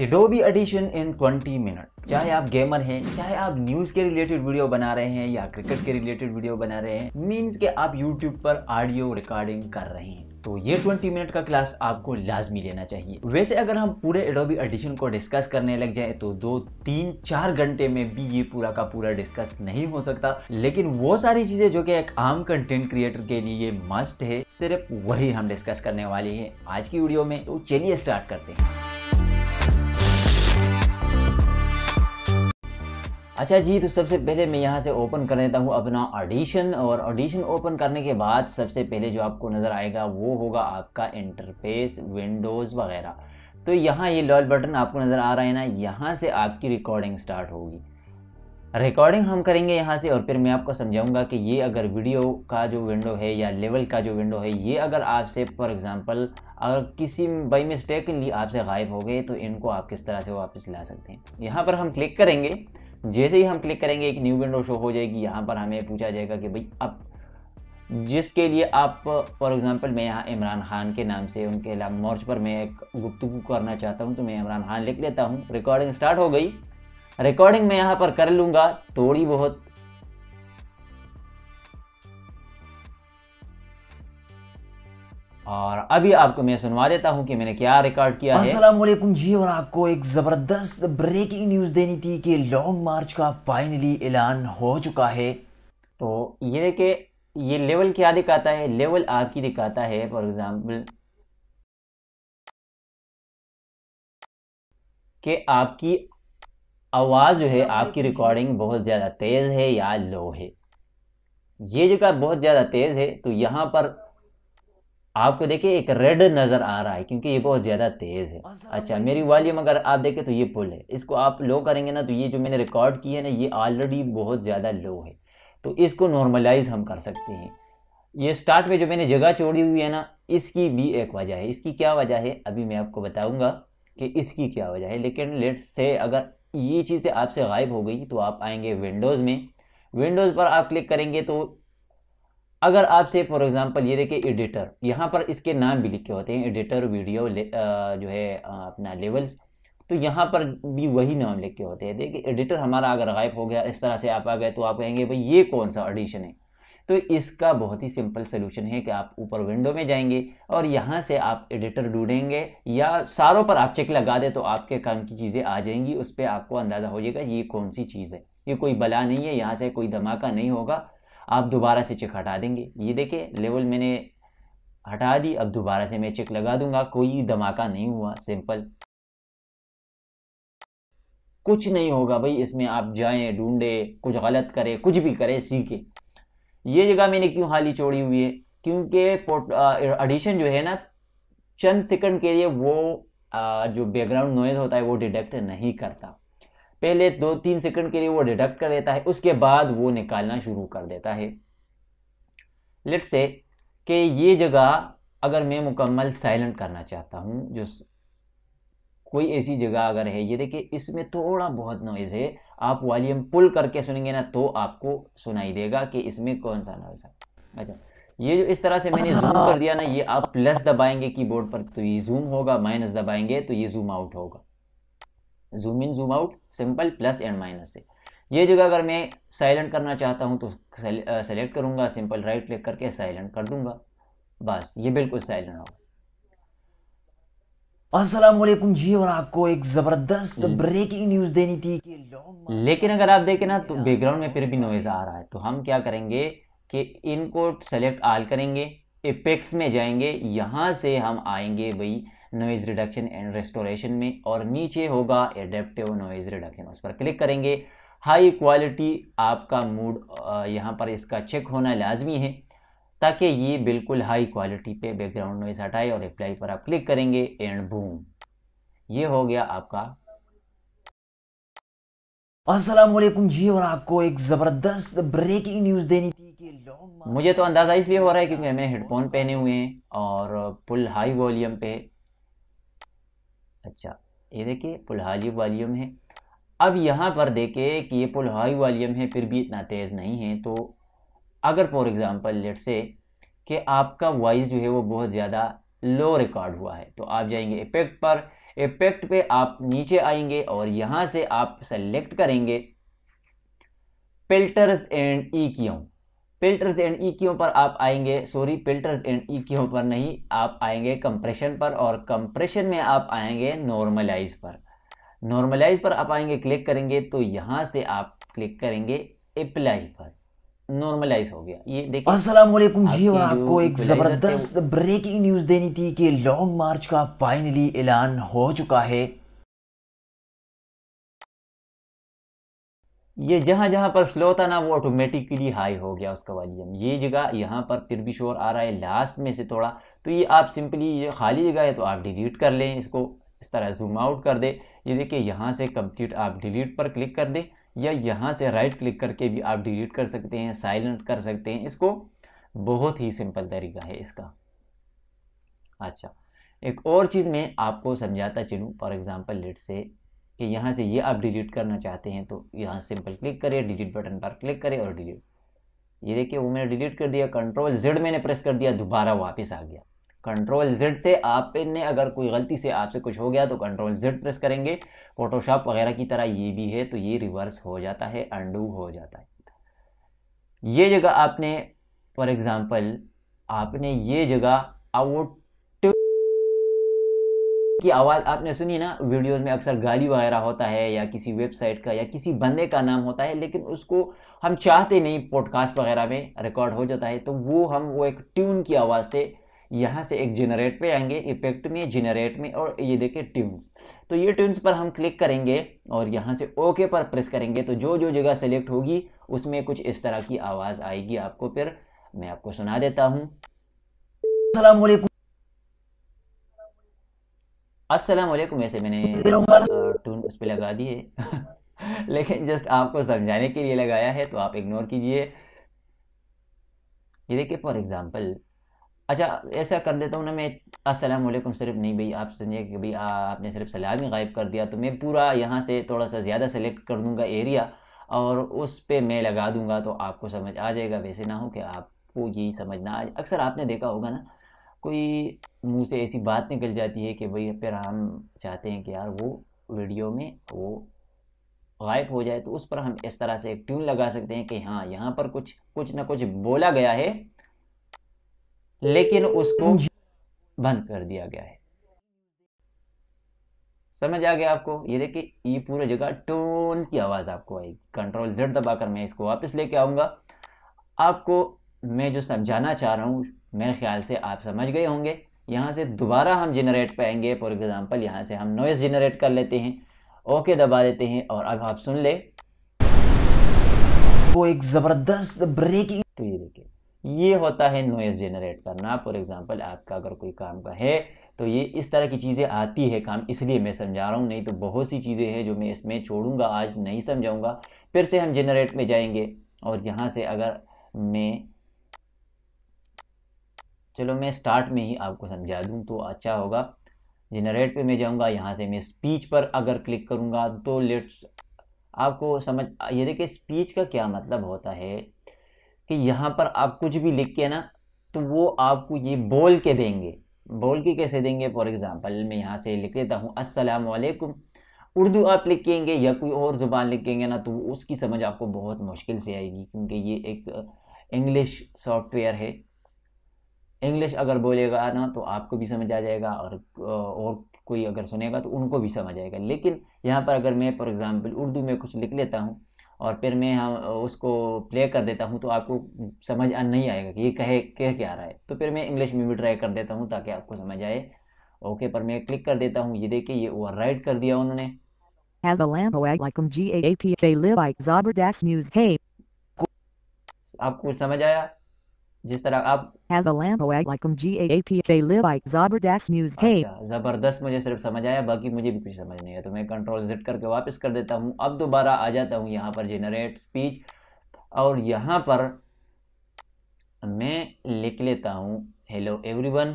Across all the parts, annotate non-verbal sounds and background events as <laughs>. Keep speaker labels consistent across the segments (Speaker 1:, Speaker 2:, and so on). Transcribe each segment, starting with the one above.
Speaker 1: Adobe addition in 20 minute चाहे आप gamer हैं चाहे आप न्यूज के रिलेटेड वीडियो बना रहे हैं या क्रिकेट के रिलेटेड वीडियो बना रहे हैं मीन्स के आप यूट्यूब पर ऑडियो रिकॉर्डिंग कर रहे हैं तो ये 20 मिनट का क्लास आपको लाजमी लेना चाहिए वैसे अगर हम पूरे एडोबी एडिशन को डिस्कस करने लग जाए तो दो तीन चार घंटे में भी ये पूरा का पूरा डिस्कस नहीं हो सकता लेकिन वो सारी चीजें जो कि एक आम कंटेंट क्रिएटर के लिए मस्ट है सिर्फ वही हम डिस्कस करने वाले हैं आज की वीडियो में तो चलिए स्टार्ट करते हैं अच्छा जी तो सबसे पहले मैं यहाँ से ओपन कर लेता हूँ अपना ऑडिशन और ऑडिशन ओपन करने के बाद सबसे पहले जो आपको नज़र आएगा वो होगा आपका इंटरफेस विंडोज़ वगैरह तो यहाँ ये लॉल बटन आपको नज़र आ रहा है ना यहाँ से आपकी रिकॉर्डिंग स्टार्ट होगी रिकॉर्डिंग हम करेंगे यहाँ से और फिर मैं आपको समझाऊँगा कि ये अगर वीडियो का जो विंडो है या लेवल का जो विंडो है ये अगर आपसे फॉर एग्ज़ाम्पल अगर किसी बाई मिस्टेकली आपसे गायब हो गए तो इनको आप किस तरह से वापस ला सकते हैं यहाँ पर हम क्लिक करेंगे जैसे ही हम क्लिक करेंगे एक न्यू विंडो शो हो जाएगी यहाँ पर हमें पूछा जाएगा कि भाई आप जिसके लिए आप फॉर एग्ज़ाम्पल मैं यहाँ इमरान खान के नाम से उनके मोर्च पर मैं एक गुप्तगु करना चाहता हूँ तो मैं इमरान खान लिख लेता हूँ रिकॉर्डिंग स्टार्ट हो गई रिकॉर्डिंग मैं यहाँ पर कर लूँगा थोड़ी बहुत और अभी आपको मैं सुनवा देता हूँ कि मैंने क्या रिकॉर्ड किया है
Speaker 2: वालेकुम जी और आपको एक ज़बरदस्त ब्रेकिंग न्यूज़ देनी थी कि लॉन्ग मार्च का फाइनली ऐलान हो चुका है तो ये देखे
Speaker 1: ये लेवल क्या दिखाता है लेवल आपकी दिखाता है फॉर एग्ज़ाम्पल कि आपकी आवाज़ जो है आपकी रिकॉर्डिंग बहुत ज़्यादा तेज़ है या लो है ये जगह बहुत ज़्यादा तेज़ है तो यहाँ पर आपको देखिए एक रेड नज़र आ रहा है क्योंकि ये बहुत ज़्यादा तेज़ है अच्छा मेरी वॉल्यूम अगर आप देखें तो ये पुल है इसको आप लो करेंगे ना तो ये जो मैंने रिकॉर्ड की है ना ये ऑलरेडी बहुत ज़्यादा लो है तो इसको नॉर्मलाइज हम कर सकते हैं ये स्टार्ट में जो मैंने जगह छोड़ी हुई है ना इसकी भी एक वजह है इसकी क्या वजह है अभी मैं आपको बताऊँगा कि इसकी क्या वजह है लेकिन लेट्स से अगर ये चीज़ें आपसे गायब हो गई तो आप आएंगे विंडोज़ में विंडोज़ पर आप क्लिक करेंगे तो अगर आपसे फॉर एग्जांपल ये देखिए एडिटर यहाँ पर इसके नाम भी लिखे होते हैं एडिटर वीडियो जो है अपना लेवल्स तो यहाँ पर भी वही नाम लिखे होते हैं देखिए एडिटर हमारा अगर गायब हो गया इस तरह से आप आ गए तो आप कहेंगे भाई ये कौन सा ऑडिशन है तो इसका बहुत ही सिंपल सोल्यूशन है कि आप ऊपर विंडो में जाएंगे और यहाँ से आप एडिटर ढूंढेंगे या सारों पर आप चेक लगा दें तो आपके काम की चीज़ें आ जाएंगी उस पर आपको अंदाज़ा हो जाएगा ये कौन सी चीज़ है ये कोई बला नहीं है यहाँ से कोई धमाका नहीं होगा आप दोबारा से चेक हटा देंगे ये देखे लेवल मैंने हटा दी अब दोबारा से मैं चेक लगा दूंगा कोई धमाका नहीं हुआ सिंपल कुछ नहीं होगा भाई इसमें आप जाएं ढूंढे कुछ गलत करें कुछ भी करें सीखे ये जगह मैंने क्यों हाली छोड़ी हुई है क्योंकि एडिशन जो है ना चंद सेकंड के लिए वो आ, जो बैकग्राउंड नॉइज होता है वो डिटेक्ट नहीं करता पहले दो तीन सेकंड के लिए वो डिडक्ट कर लेता है उसके बाद वो निकालना शुरू कर देता है लेट से कि ये जगह अगर मैं मुकम्मल साइलेंट करना चाहता हूँ जो कोई ऐसी जगह अगर है ये देखिए इसमें थोड़ा बहुत नॉइज़ है आप वॉल्यूम पुल करके सुनेंगे ना तो आपको सुनाई देगा कि इसमें कौन सा नॉइज है अच्छा ये जो इस तरह से मैंने जूम अच्छा। कर दिया ना ये आप प्लस दबाएंगे कीबोर्ड पर तो ये जूम होगा माइनस दबाएंगे तो ये जूम आउट होगा zoom in zoom out simple plus and minus से ये जगह अगर मैं साइलेंट करना चाहता हूँ तो सेलेक्ट करूँगा सिंपल राइट क्लिक करके साइलेंट कर दूंगा बस ये बिल्कुल साइलेंट होगा
Speaker 2: असलम जी और आपको एक ज़बरदस्त ब्रेकिंग न्यूज़ देनी थी कि लेकिन अगर आप देखें ना तो
Speaker 1: बैकग्राउंड में फिर भी नॉइज़ आ रहा है तो हम क्या करेंगे कि इनको सेलेक्ट आल करेंगे इफेक्ट में जाएंगे यहाँ से हम आएंगे भाई नॉइज रिडक्शन एंड रेस्टोरेशन में और नीचे होगा एडेप्टिव नॉइज रिडक्शन उस पर क्लिक करेंगे हाई क्वालिटी आपका मूड यहाँ पर इसका चेक होना लाजमी है ताकि ये बिल्कुल हाई क्वालिटी पे बैकग्राउंड नॉइज हटाए और अप्लाई पर आप क्लिक करेंगे एंड बूम ये हो गया आपका
Speaker 2: अस्सलाम वालेकुम जी और आपको एक ज़बरदस्त ब्रेकिंग न्यूज़ देनी थी
Speaker 1: कि मुझे तो अंदाज़ा इसलिए हो रहा है क्योंकि मैंने हेडफोन पहने हुए हैं और फुल हाई वॉल्यूम पे अच्छा ये देखिए पुलहाजी वालीम है अब यहाँ पर देखे कि ये पुलहाई वॉलीम है फिर भी इतना तेज़ नहीं है तो अगर फॉर एग्ज़ाम्पल लेट से कि आपका वॉइस जो है वो बहुत ज़्यादा लो रिकॉर्ड हुआ है तो आप जाएंगे इफेक्ट पर इफेक्ट पे आप नीचे आएंगे और यहाँ से आप सेलेक्ट करेंगे फिल्टर्स एंड ई क्यों पिल्टर्स एंड ईक्यों पर आप आएंगे सॉरी पिल्टर्स एंड ईक्यों पर नहीं आप आएंगे कंप्रेशन पर और कंप्रेशन में आप आएंगे नॉर्मलाइज पर नॉर्मलाइज पर आप आएंगे क्लिक करेंगे तो यहाँ से आप क्लिक करेंगे अप्लाई पर नॉर्मलाइज हो गया ये देखिए अस्सलाम
Speaker 2: वालेकुम जी और आपको एक ज़बरदस्त ब्रेकिंग न्यूज़ देनी थी कि लॉन्ग मार्च का फाइनली ऐलान हो चुका है ये जहाँ जहाँ पर
Speaker 1: स्लो था ना वो ऑटोमेटिकली हाई हो गया उसका वॉल्यूम ये जगह यहाँ पर फिर भी शोर आ रहा है लास्ट में से थोड़ा तो ये आप सिंपली ये खाली जगह है तो आप डिलीट कर लें इसको इस तरह जूम आउट कर दे ये देखिए यहाँ से कंप्लीट आप डिलीट पर क्लिक कर दें या यहाँ से राइट क्लिक करके भी आप डिलीट कर सकते हैं साइलेंट कर सकते हैं इसको बहुत ही सिंपल तरीका है इसका अच्छा एक और चीज़ मैं आपको समझाता चलूँ फॉर एग्ज़ाम्पल लेट से कि यहाँ से ये आप डिलीट करना चाहते हैं तो यहाँ सिंपल क्लिक करिए डिलीट बटन पर क्लिक करें और डिलीट ये देखिए वो मैंने डिलीट कर दिया कंट्रोल जेड मैंने प्रेस कर दिया दोबारा वापस आ गया कंट्रोल जेड से आपने अगर कोई गलती से आपसे कुछ हो गया तो कंट्रोल जेड प्रेस करेंगे फोटोशॉप वगैरह की तरह ये भी है तो ये रिवर्स हो जाता है अंडू हो जाता है ये जगह आपने फॉर एग्ज़ाम्पल आपने ये जगह आउट की आवाज़ आपने सुनी ना वीडियोस में अक्सर गाली वगैरह होता है या किसी वेबसाइट का या किसी बंदे का नाम होता है लेकिन उसको हम चाहते नहीं पॉडकास्ट वगैरह में रिकॉर्ड हो जाता है तो वो हम वो एक ट्यून की आवाज़ से यहाँ से एक जनरेट पे आएंगे इफेक्ट में जनरेट में और ये देखिए ट्यून्स तो ये ट्यून्स पर हम क्लिक करेंगे और यहाँ से ओके पर प्रेस करेंगे तो जो जो जगह सेलेक्ट होगी उसमें कुछ इस तरह की आवाज़ आएगी आपको फिर मैं आपको सुना देता हूँ अस्सलाम वालेकुम ऐसे मैंने टून उस पर लगा दी है <laughs> लेकिन जस्ट आपको समझाने के लिए लगाया है तो आप इग्नोर कीजिए ये देखिए फॉर एग्ज़ाम्पल अच्छा ऐसा कर देता हूँ ना मैं अस्सलाम वालेकुम सिर्फ नहीं भाई आप समझिए कि भाई आपने सिर्फ सलाम ही गायब कर दिया तो मैं पूरा यहाँ से थोड़ा सा ज़्यादा सेलेक्ट कर दूँगा एरिया और उस पर मैं लगा दूँगा तो आपको समझ आ जाएगा वैसे ना हो कि आपको यही समझ ना आ अक्सर आपने देखा होगा ना कोई मुंह से ऐसी बात निकल जाती है कि भाई फिर हम चाहते हैं कि यार वो वीडियो में वो गायब हो जाए तो उस पर हम इस तरह से एक ट्यून लगा सकते हैं कि हाँ यहाँ पर कुछ कुछ ना कुछ बोला गया है लेकिन उसको बंद कर दिया गया है समझ आ गया आपको ये देखिए ये पूरा जगह टोन की आवाज़ आपको आएगी कंट्रोल जेड दबाकर मैं इसको वापस लेके आऊंगा आपको मैं जो समझाना चाह रहा हूँ मेरे ख्याल से आप समझ गए होंगे यहाँ से दोबारा हम जनरेट पाएंगे फॉर एग्ज़ाम्पल यहाँ से हम नॉइस जनरेट कर लेते हैं ओके दबा देते हैं और अब आप सुन ले
Speaker 2: वो एक ज़बरदस्त ब्रेकिंग तो ये
Speaker 1: देखिए ये होता है नॉइज़ जनरेट करना फॉर एग्ज़ाम्पल आपका अगर कोई काम का है तो ये इस तरह की चीज़ें आती है काम इसलिए मैं समझा रहा हूँ नहीं तो बहुत सी चीज़ें हैं जो मैं इसमें छोड़ूंगा आज नहीं समझाऊँगा फिर से हम जनरेट में जाएंगे और यहाँ से अगर मैं चलो मैं स्टार्ट में ही आपको समझा दूँ तो अच्छा होगा जनरेट पे मैं जाऊँगा यहाँ से मैं स्पीच पर अगर क्लिक करूँगा तो लेट्स आपको समझ ये देखिए स्पीच का क्या मतलब होता है कि यहाँ पर आप कुछ भी लिख के ना तो वो आपको ये बोल के देंगे बोल के कैसे देंगे फॉर एग्ज़ाम्पल मैं यहाँ से लिख देता हूँ असलकुम उर्दू आप लिखेंगे या कोई और ज़ुबान लिखेंगे ना तो उसकी समझ आपको बहुत मुश्किल से आएगी क्योंकि ये एक इंग्लिश सॉफ्टवेयर है इंग्लिश अगर बोलेगा ना तो आपको भी समझ आ जाएगा और और कोई अगर सुनेगा तो उनको भी समझ आएगा लेकिन यहाँ पर अगर मैं फॉर एग्ज़ाम्पल उर्दू में कुछ लिख लेता हूँ और फिर मैं हाँ उसको प्ले कर देता हूँ तो आपको समझ आ नहीं आएगा कि ये कहे कह क्या रहा है तो फिर मैं इंग्लिश में भी ट्राई कर देता हूँ ताकि आपको समझ आए ओके पर मैं क्लिक कर देता हूँ ये देखिए ये ओवर राइट कर दिया उन्होंने आपको समझ आया जिस तरह आप
Speaker 2: oh, अच्छा,
Speaker 1: जबरदस्त मुझे सिर्फ समझ आया बाकी मुझे भी कुछ समझ नहीं आया तो मैं कंट्रोल जिट करके वापस कर देता हूँ अब दोबारा आ जाता हूँ यहाँ पर जेनरेट स्पीच और यहाँ पर मैं लिख लेता हूँ हेलो एवरीवन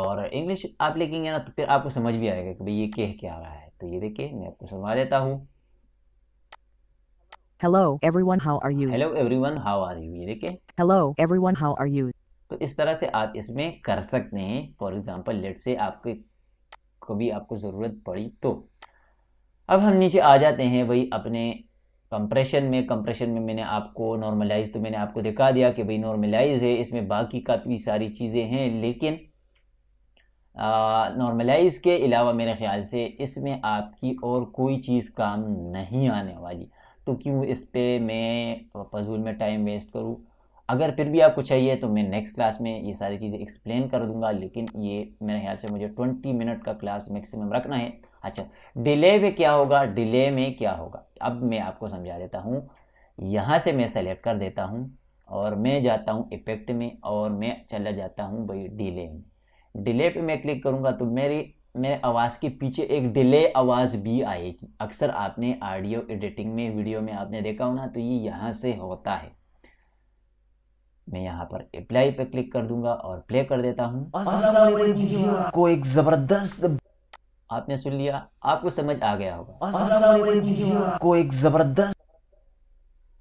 Speaker 1: और इंग्लिश आप लिखेंगे ना तो फिर आपको समझ भी आएगा कि भाई ये कह क्या रहा है
Speaker 2: तो ये देखिए मैं
Speaker 1: आपको समझा देता हूँ
Speaker 2: hello everyone how are you hello everyone
Speaker 1: how are you ये देखिए
Speaker 2: hello everyone how are you
Speaker 1: तो इस तरह से आप इसमें कर सकते हैं फॉर एग्जांपल लेट से आपके कभी आपको ज़रूरत पड़ी तो अब हम नीचे आ जाते हैं भाई अपने कंप्रेशन में कंप्रेशन में मैंने आपको नॉर्मलाइज तो मैंने आपको दिखा दिया कि भाई नॉर्मलाइज है इसमें बाकी काफ़ी सारी चीज़ें हैं लेकिन नॉर्मलाइज के अलावा मेरे ख्याल से इसमें आपकी और कोई चीज़ काम नहीं आने वाली तो क्यों इस पर मैं फजूल में टाइम वेस्ट करूँ अगर फिर भी आपको चाहिए तो मैं नेक्स्ट क्लास में ये सारी चीज़ें एक्सप्लेन कर दूंगा लेकिन ये मेरे ख्याल से मुझे ट्वेंटी मिनट का क्लास मैक्सिमम रखना है अच्छा डिले में क्या होगा डिले में क्या होगा अब मैं आपको समझा देता हूँ यहाँ से मैं सेलेक्ट कर देता हूँ और मैं जाता हूँ इफेक्ट में और मैं चला जाता हूँ भाई डिले में डिले पे मैं क्लिक करूँगा तो मेरी मेरे आवाज़ के पीछे एक डिले आवाज़ भी आएगी अक्सर आपने ऑडियो एडिटिंग में वीडियो में आपने देखा हो ना तो ये यहाँ से होता है मैं यहाँ पर अप्लाई पे क्लिक कर दूंगा और प्ले
Speaker 2: कर देता हूँ को एक जबरदस्त
Speaker 1: आपने सुन लिया आपको समझ आ गया होगा
Speaker 2: को एक जबरदस्त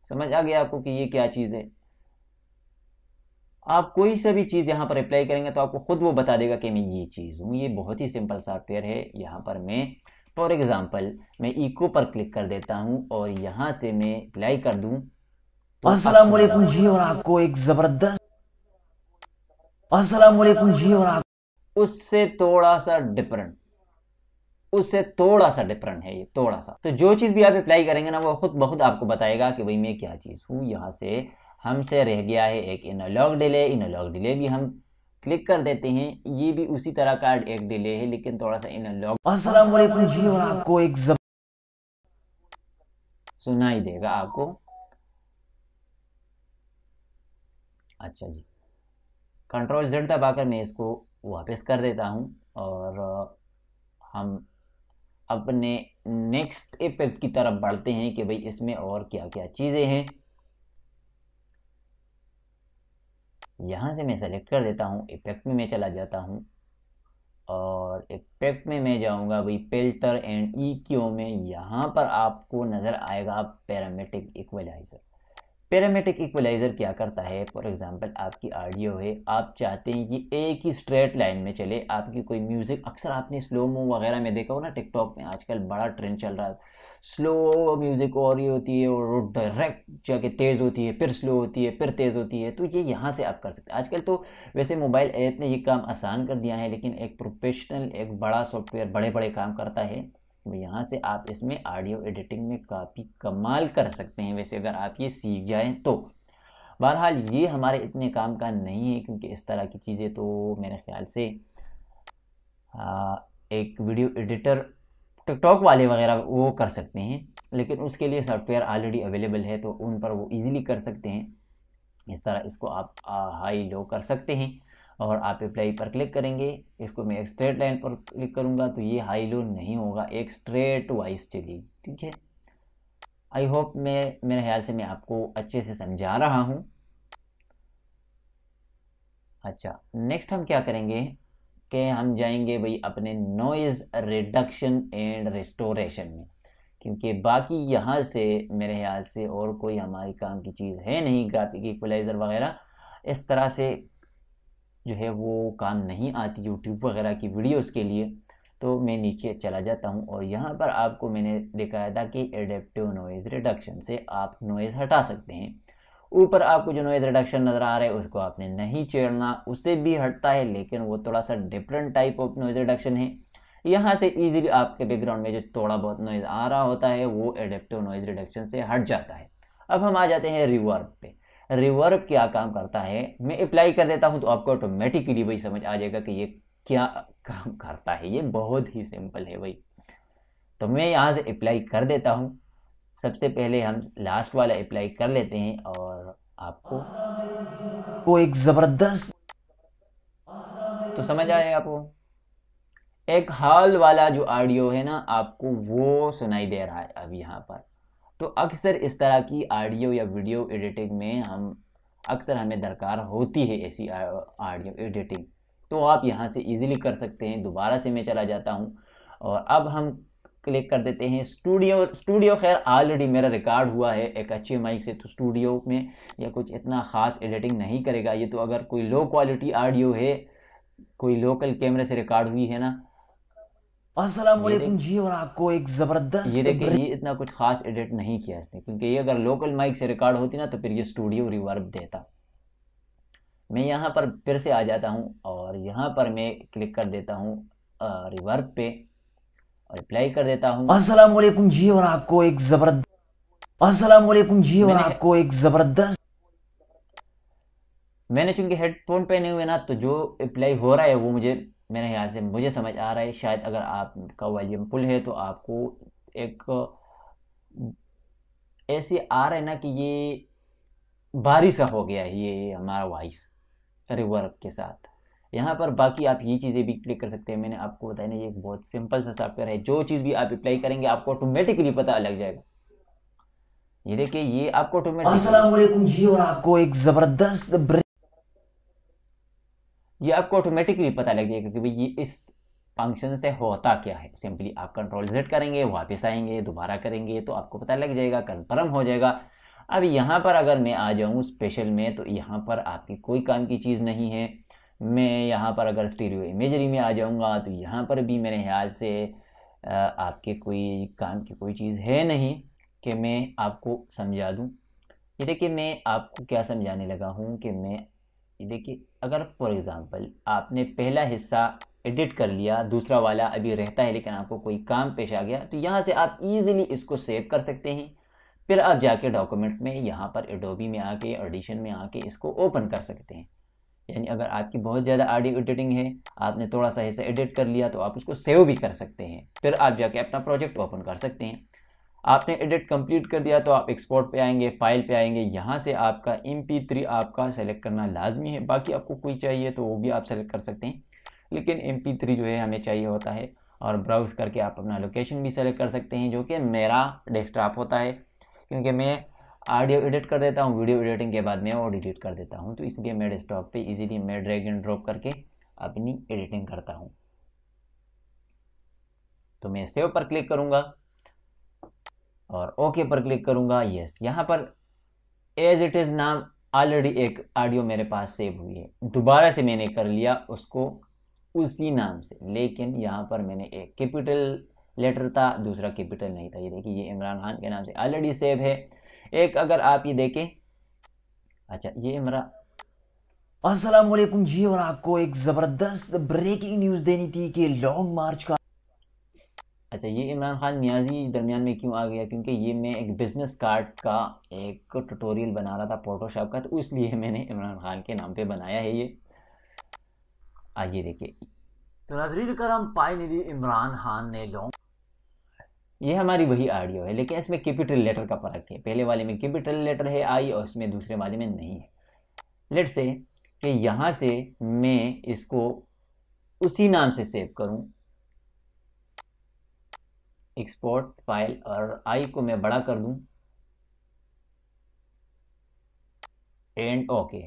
Speaker 1: समझ आ गया आपको कि ये क्या चीज़ है आप कोई सा भी चीज़ यहाँ पर अप्लाई करेंगे तो आपको खुद वो बता देगा कि मैं ये चीज़ हूँ ये बहुत ही सिंपल सॉफ्टवेयर है यहाँ पर मैं फॉर एग्ज़ाम्पल मैं इको पर क्लिक कर देता हूँ और यहाँ से मैं अप्लाई कर दूँ
Speaker 2: तो असलम जी और आपको एक ज़बरदस्त जी और आप उससे थोड़ा सा डिफरेंट उससे
Speaker 1: थोड़ा सा डिफरेंट है ये थोड़ा सा तो जो चीज़ भी आप अप्लाई करेंगे ना वो खुद बहुत आपको बताएगा कि भाई मैं क्या चीज़ हूँ यहाँ से हमसे रह गया है एक इनोलॉग डिले इनोलॉग डिले भी हम क्लिक कर देते हैं ये भी उसी तरह का एक डिले है लेकिन थोड़ा सा इनोलॉग आपको एक जब... सुना ही देगा आपको अच्छा जी कंट्रोल जेड दबाकर मैं इसको वापस कर देता हूँ और हम अपने नेक्स्ट इफेक्ट की तरफ बढ़ते हैं कि भाई इसमें और क्या क्या चीज़ें हैं यहाँ से मैं सेलेक्ट कर देता हूँ इफेक्ट में मैं चला जाता हूँ और इफेक्ट में मैं जाऊँगा भाई फिल्टर एंड ई क्यू में यहाँ पर आपको नज़र आएगा पैरामेट्रिक इक्वलाइज़र पैरामेट्रिक इक्वलाइज़र क्या करता है फॉर एग्जांपल आपकी ऑडियो है आप चाहते हैं कि एक ही स्ट्रेट लाइन में चले आपकी कोई म्यूज़िक अक्सर आपने स्लो मूव वगैरह में देखा हो ना टिकटॉक में आजकल बड़ा ट्रेंड चल रहा है स्लो म्यूज़िक और ये होती है और डायरेक्ट जाके तेज़ होती है फिर स्लो होती है फिर तेज़ होती है तो ये यहाँ से आप कर सकते हैं आजकल तो वैसे मोबाइल ऐप ने ये काम आसान कर दिया है लेकिन एक प्रोफेशनल एक बड़ा सॉफ्टवेयर बड़े बड़े काम करता है तो यहाँ से आप इसमें ऑडियो एडिटिंग में काफ़ी कमाल कर सकते हैं वैसे अगर आप ये सीख जाएँ तो बहरहाल ये हमारे इतने काम का नहीं है क्योंकि इस तरह की चीज़ें तो मेरे ख्याल से आ, एक वीडियो एडिटर टिकटॉक वाले वगैरह वो कर सकते हैं लेकिन उसके लिए सॉफ्टवेयर ऑलरेडी अवेलेबल है तो उन पर वो इजीली कर सकते हैं इस तरह इसको आप हाई लो कर सकते हैं और आप अप्लाई पर क्लिक करेंगे इसको मैं एक स्ट्रेट लाइन पर क्लिक करूँगा तो ये हाई लो नहीं होगा एक स्ट्रेट वाइज चली ठीक है आई होप मैं मेरे ख्याल से मैं आपको अच्छे से समझा रहा हूँ अच्छा नेक्स्ट हम क्या करेंगे के हम जाएंगे भाई अपने नॉइज़ रिडक्शन एंड रिस्टोरेशन में क्योंकि बाकी यहाँ से मेरे ख्याल से और कोई हमारे काम की चीज़ है नहीं ग्राफिक इक्वलाइज़र वगैरह इस तरह से जो है वो काम नहीं आती यूट्यूब वगैरह की वीडियोस के लिए तो मैं नीचे चला जाता हूँ और यहाँ पर आपको मैंने दिखाया था कि एडेप्टिव नॉइज़ रिडक्शन से आप नॉइज़ हटा सकते हैं ऊपर आपको जो नॉइज़ रिडक्शन नज़र आ रहा है उसको आपने नहीं चेड़ना उससे भी हटता है लेकिन वो थोड़ा सा different type of noise reduction है यहाँ से इजीली आपके बैकग्राउंड में जो थोड़ा बहुत नॉइज़ आ रहा होता है वो एडेप्टिव नॉइज़ रिडक्शन से हट जाता है अब हम आ जाते हैं रिवर्ब पे रिवर्ब क्या काम करता है मैं अप्लाई कर देता हूँ तो आपको ऑटोमेटिकली वही समझ आ जाएगा कि ये क्या काम करता है ये बहुत ही सिंपल है भाई तो मैं यहाँ से अप्लाई कर देता हूँ सबसे पहले हम लास्ट वाला अप्लाई कर लेते हैं और आपको
Speaker 2: वो एक जबरदस्त
Speaker 1: तो समझ आए आपको एक हाल वाला जो ऑडियो है ना आपको वो सुनाई दे रहा है अब यहाँ पर तो अक्सर इस तरह की ऑडियो या वीडियो एडिटिंग में हम अक्सर हमें दरकार होती है ऐसी ऑडियो एडिटिंग तो आप यहाँ से इजीली कर सकते हैं दोबारा से मैं चला जाता हूँ और अब हम क्लिक कर देते हैं स्टूडियो स्टूडियो खैर ऑलरेडी मेरा रिकॉर्ड हुआ है एक अच्छे माइक से तो स्टूडियो में या कुछ इतना ख़ास एडिटिंग नहीं करेगा ये तो अगर कोई लो क्वालिटी ऑडियो है कोई लोकल कैमरे से रिकॉर्ड हुई है ना
Speaker 2: अस्सलाम वालेकुम जी और आपको एक ज़बरदस्त ये देखिए ये
Speaker 1: इतना कुछ खास एडिट नहीं किया इसने क्योंकि ये अगर लोकल माइक से रिकॉर्ड होती ना तो फिर ये स्टूडियो रिवर्ब देता मैं यहाँ पर फिर से आ जाता हूँ और यहाँ पर मैं क्लिक कर देता हूँ रिवर्ब पे और अप्लाई कर देता हूँ
Speaker 2: असलम जी और आपको एक जबरदस्त असलम जी और आपको एक जबरदस्त
Speaker 1: मैंने चूंकि हेडफोन पहने हुए ना तो जो अप्लाई हो रहा है वो मुझे मेरे ख्याल से मुझे समझ आ रहा है शायद अगर आपका वॉल्यूम फुल है तो आपको एक ऐसे आ रहा है ना कि ये बारिश हो गया है ये हमारा वॉइस रिवर्क के साथ यहाँ पर बाकी आप ये चीज़ें भी क्लिक कर सकते हैं मैंने आपको बताया ना ये बहुत सिंपल सा सॉफ्टवेयर है जो चीज़ भी आप अप्लाई करेंगे आपको ऑटोमेटिकली पता लग जाएगा ये देखिए ये आपको ऑटोमेटिक
Speaker 2: आपको एक ज़बरदस्त
Speaker 1: ये आपको ऑटोमेटिकली पता लग जाएगा कि भाई ये इस फंक्शन से होता क्या है सिंपली आप कंट्रोल जेड करेंगे वापस आएंगे दोबारा करेंगे तो आपको पता लग जाएगा कंफर्म हो जाएगा अब यहाँ पर अगर मैं आ जाऊँ स्पेशल में तो यहाँ पर आपकी कोई काम की चीज़ नहीं है मैं यहाँ पर अगर स्टीरियो इमेजरी में आ जाऊँगा तो यहाँ पर भी मेरे ख्याल से आपके कोई काम की कोई चीज़ है नहीं कि मैं आपको समझा दूँ ये देखिए मैं आपको क्या समझाने लगा हूँ कि मैं ये देखिए अगर फॉर एग्ज़ाम्पल आपने पहला हिस्सा एडिट कर लिया दूसरा वाला अभी रहता है लेकिन आपको कोई काम पेश आ गया तो यहाँ से आप इजीली इसको सेव कर सकते हैं फिर आप जाके डॉक्यूमेंट में यहाँ पर एडोबी में आके ऑडिशन में आके इसको ओपन कर सकते हैं यानी अगर आपकी बहुत ज़्यादा आडियो एडिटिंग है आपने थोड़ा सा हिस्सा एडिट कर लिया तो आप उसको सेव भी कर सकते हैं फिर आप जाके अपना प्रोजेक्ट ओपन कर सकते हैं आपने एडिट कंप्लीट कर दिया तो आप एक्सपोर्ट पे आएंगे फाइल पे आएंगे यहाँ से आपका एम पी आपका सेलेक्ट करना लाजमी है बाकी आपको कोई चाहिए तो वो भी आप सेलेक्ट कर सकते हैं लेकिन एम जो है हमें चाहिए होता है और ब्राउज़ करके आप अपना लोकेशन भी सेलेक्ट कर सकते हैं जो कि मेरा डेस्कटॉप होता है क्योंकि मैं ऑडियो एडिट कर देता हूँ वीडियो एडिटिंग के बाद मैं और एडिट कर देता हूँ तो इसलिए मैं डेस्कटॉप पे इजीली मैं ड्रैग एंड ड्रॉप करके अपनी एडिटिंग करता हूँ तो मैं सेव पर क्लिक करूँगा और ओके पर क्लिक करूँगा यस यहाँ पर एज इट इज़ नाम ऑलरेडी एक ऑडियो मेरे पास सेव हुई है दोबारा से मैंने कर लिया उसको उसी नाम से लेकिन यहाँ पर मैंने एक कैपिटल लेटर था दूसरा कैपिटल नहीं था ये देखिए ये इमरान खान के नाम से ऑलरेडी सेव है एक अगर आप ये देखें
Speaker 2: अच्छा ये हमारा अस्सलाम जी और आपको एक ज़बरदस्त ब्रेकिंग न्यूज़ देनी थी कि लॉन्ग मार्च का अच्छा ये इमरान
Speaker 1: खान नियाजी दरमियान में क्यों आ गया क्योंकि ये मैं एक बिज़नेस कार्ड का एक ट्यूटोरियल बना रहा था फोटोशॉप का तो इसलिए मैंने इमरान खान के नाम पे बनाया है ये आइए देखिए तो नजरीन करम पाइनरी इमरान खान ने लॉन्ग ये हमारी वही आडियो है लेकिन इसमें कैपिटल लेटर का फर्क है पहले वाले में कैपिटल लेटर है आई और इसमें दूसरे वाले में नहीं है लेट से कि यहाँ से मैं इसको उसी नाम से सेव करूँ एक्सपोर्ट फाइल और आई को मैं बड़ा कर दूँ एंड ओके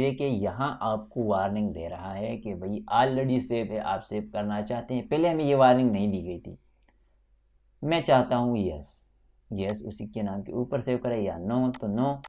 Speaker 1: ये कि यहाँ आपको वार्निंग दे रहा है कि भाई ऑलरेडी सेव है आप सेव करना चाहते हैं पहले हमें ये वार्निंग नहीं दी गई थी मैं चाहता हूँ यस यस उसी के नाम के ऊपर सेव करें या नो तो नो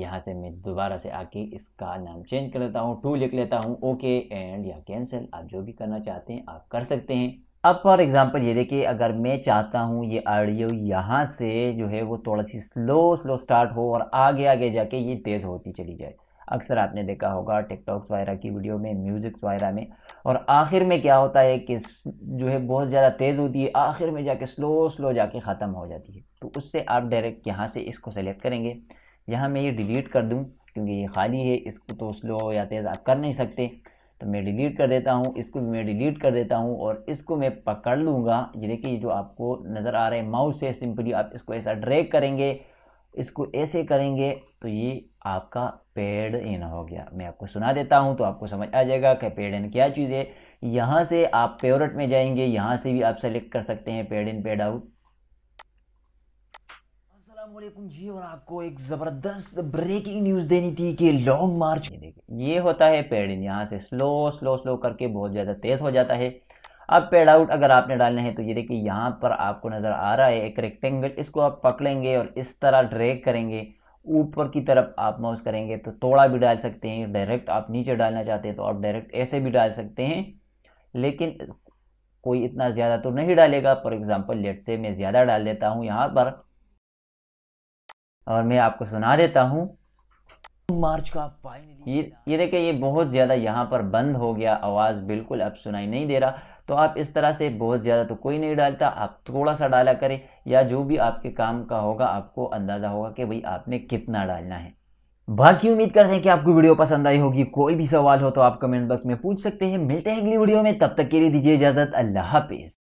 Speaker 1: यहाँ से मैं दोबारा से आके इसका नाम चेंज कर लेता हूँ टू लिख लेता हूँ ओके एंड या कैंसिल आप जो भी करना चाहते हैं आप कर सकते हैं अब फॉर एग्ज़ाम्पल ये देखिए अगर मैं चाहता हूँ ये ऑडियो यहाँ से जो है वो थोड़ा सी स्लो स्लो स्टार्ट हो और आगे आगे जाके ये तेज़ होती चली जाए अक्सर आपने देखा होगा टिकटॉक्स वगैरह की वीडियो में म्यूज़िक्स वगैरह में और आखिर में क्या होता है कि जो है बहुत ज़्यादा तेज़ होती है आखिर में जाके स्लो स्लो जाके ख़त्म हो जाती है तो उससे आप डायरेक्ट यहाँ से इसको सेलेक्ट करेंगे यहाँ मैं ये डिलीट कर दूँ क्योंकि ये खाली है इसको तो स्लो या तेज़ आप कर नहीं सकते तो मैं डिलीट कर देता हूँ इसको मैं डिलीट कर देता हूँ और इसको मैं पकड़ लूँगा ये देखिए जो आपको नज़र आ रहा है माउस से सिंपली आप इसको ऐसा ड्रैग करेंगे इसको ऐसे करेंगे तो ये आपका पेड इन हो गया मैं आपको सुना देता हूँ तो आपको समझ आ जाएगा कि पेड इन क्या चीज़ है यहाँ से आप पेवरेट में जाएंगे यहाँ से भी आप सेलेक्ट कर सकते हैं fade in fade out
Speaker 2: Aslam ji और आपको एक ज़बरदस्त ब्रेकिंग न्यूज़ देनी थी कि लॉन्ग मार्च देखिए
Speaker 1: ये होता है पेड इन यहाँ से स्लो स्लो स्लो करके बहुत ज़्यादा तेज़ हो जाता है अब पेड आउट अगर आपने डालना है तो ये देखिए यहाँ पर आपको नज़र आ रहा है एक रेक्टेंगल इसको आप पकड़ेंगे और इस तरह ड्रैग करेंगे ऊपर की तरफ आप माउस करेंगे तो थोड़ा भी डाल सकते हैं डायरेक्ट आप नीचे डालना चाहते हैं तो आप डायरेक्ट ऐसे भी डाल सकते हैं लेकिन कोई इतना ज़्यादा तो नहीं डालेगा फॉर एग्ज़ाम्पल लेट से मैं ज़्यादा डाल देता हूँ यहाँ पर और मैं आपको सुना देता हूँ मार्च का फाइनली ये ये देखिए ये बहुत ज़्यादा यहाँ पर बंद हो गया आवाज़ बिल्कुल अब सुनाई नहीं दे रहा तो आप इस तरह से बहुत ज़्यादा तो कोई नहीं डालता आप थोड़ा सा डाला करें या जो भी आपके काम का होगा आपको अंदाज़ा होगा कि भाई आपने कितना डालना है
Speaker 2: बाकी उम्मीद करते हैं कि आपको वीडियो पसंद आई होगी
Speaker 1: कोई भी सवाल हो तो आप कमेंट बॉक्स में पूछ सकते हैं मिलते हैं अगली वीडियो में तब तक के लिए दीजिए इजाज़त अल्लाह हाफिज़